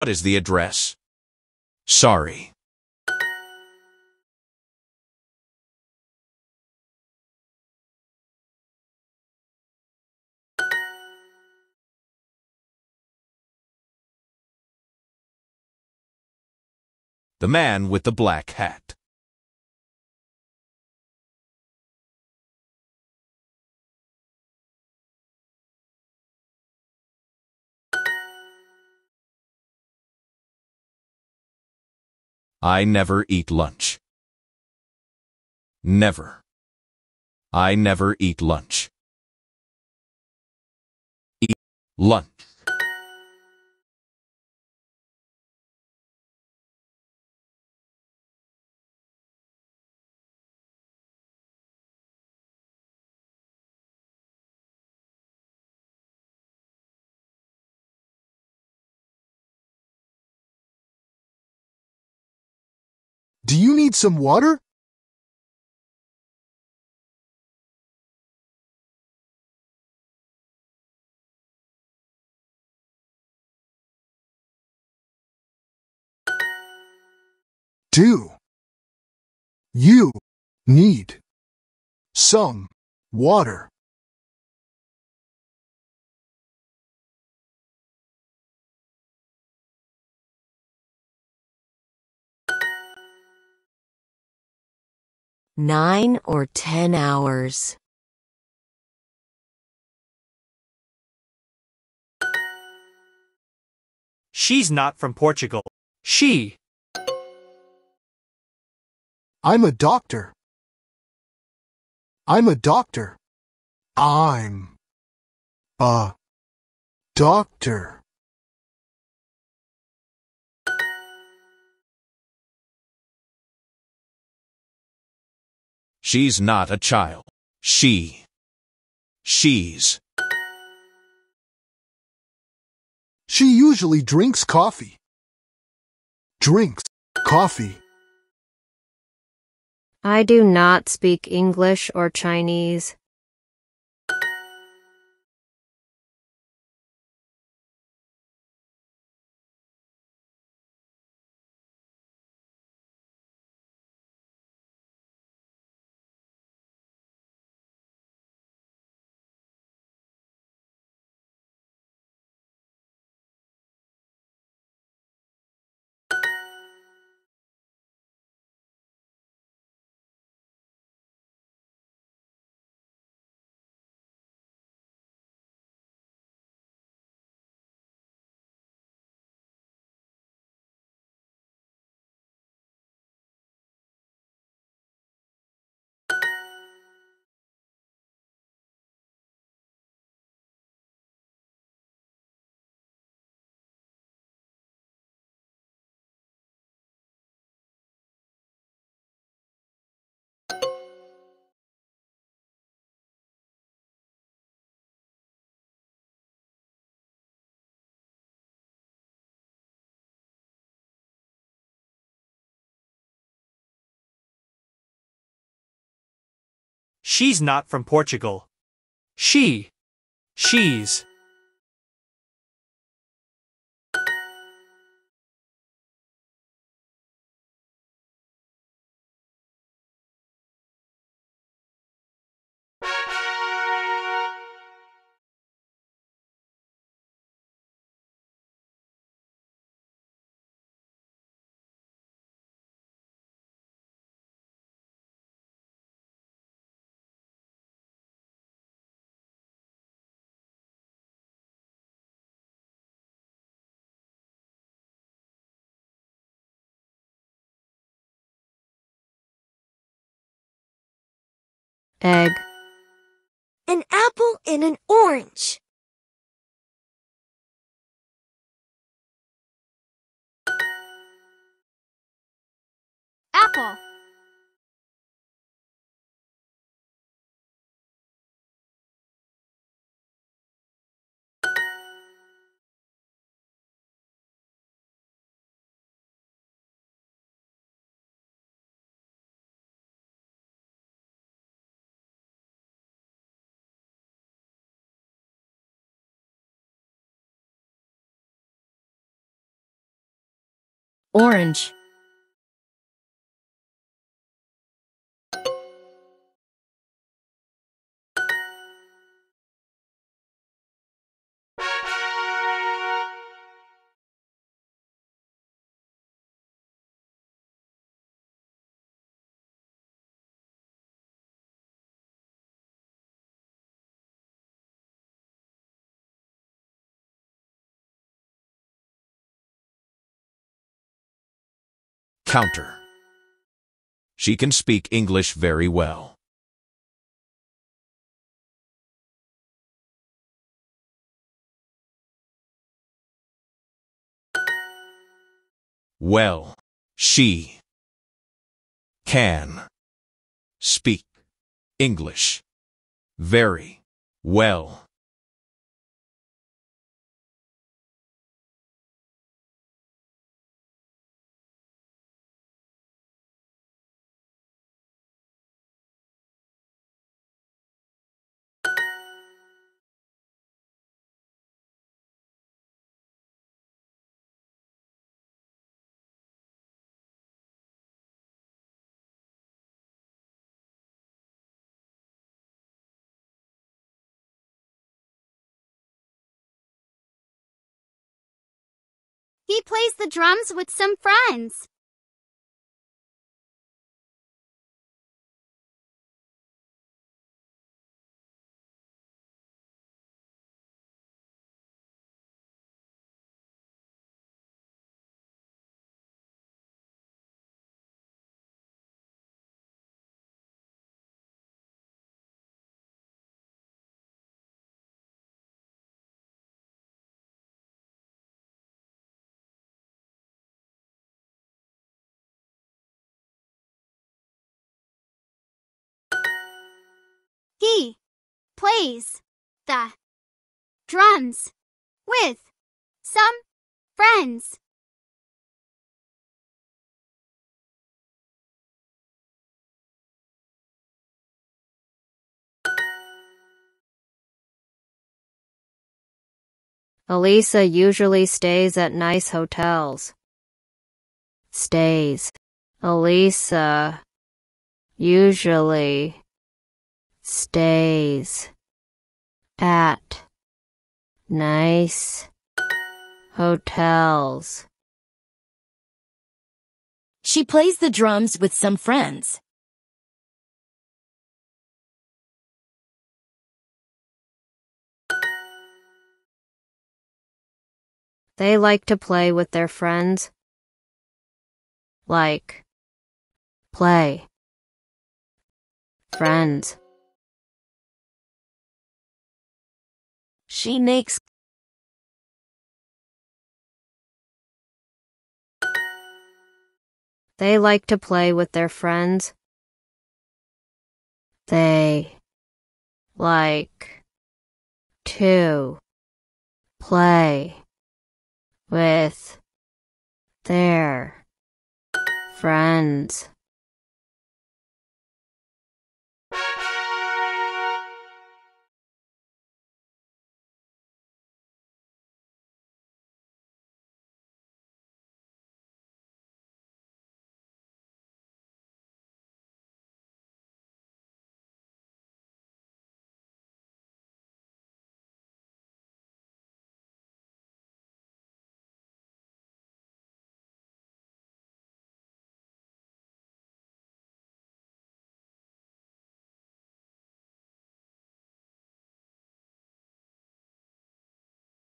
What is the address? Sorry. The man with the black hat. I never eat lunch. Never. I never eat lunch. Eat lunch. Do you need some water? Do you need some water? 9 or 10 hours. She's not from Portugal. She. I'm a doctor. I'm a doctor. I'm a doctor. She's not a child. She. She's. She usually drinks coffee. Drinks coffee. I do not speak English or Chinese. She's not from Portugal. She. She's. egg, an apple and an orange. Apple. Orange counter. She can speak English very well. Well, she can speak English very well. He plays the drums with some friends. He plays the drums with some friends. Elisa usually stays at nice hotels. Stays. Elisa. Usually stays at nice hotels. She plays the drums with some friends. They like to play with their friends. Like, play, friends. She makes They like to play with their friends. They like to play with their friends.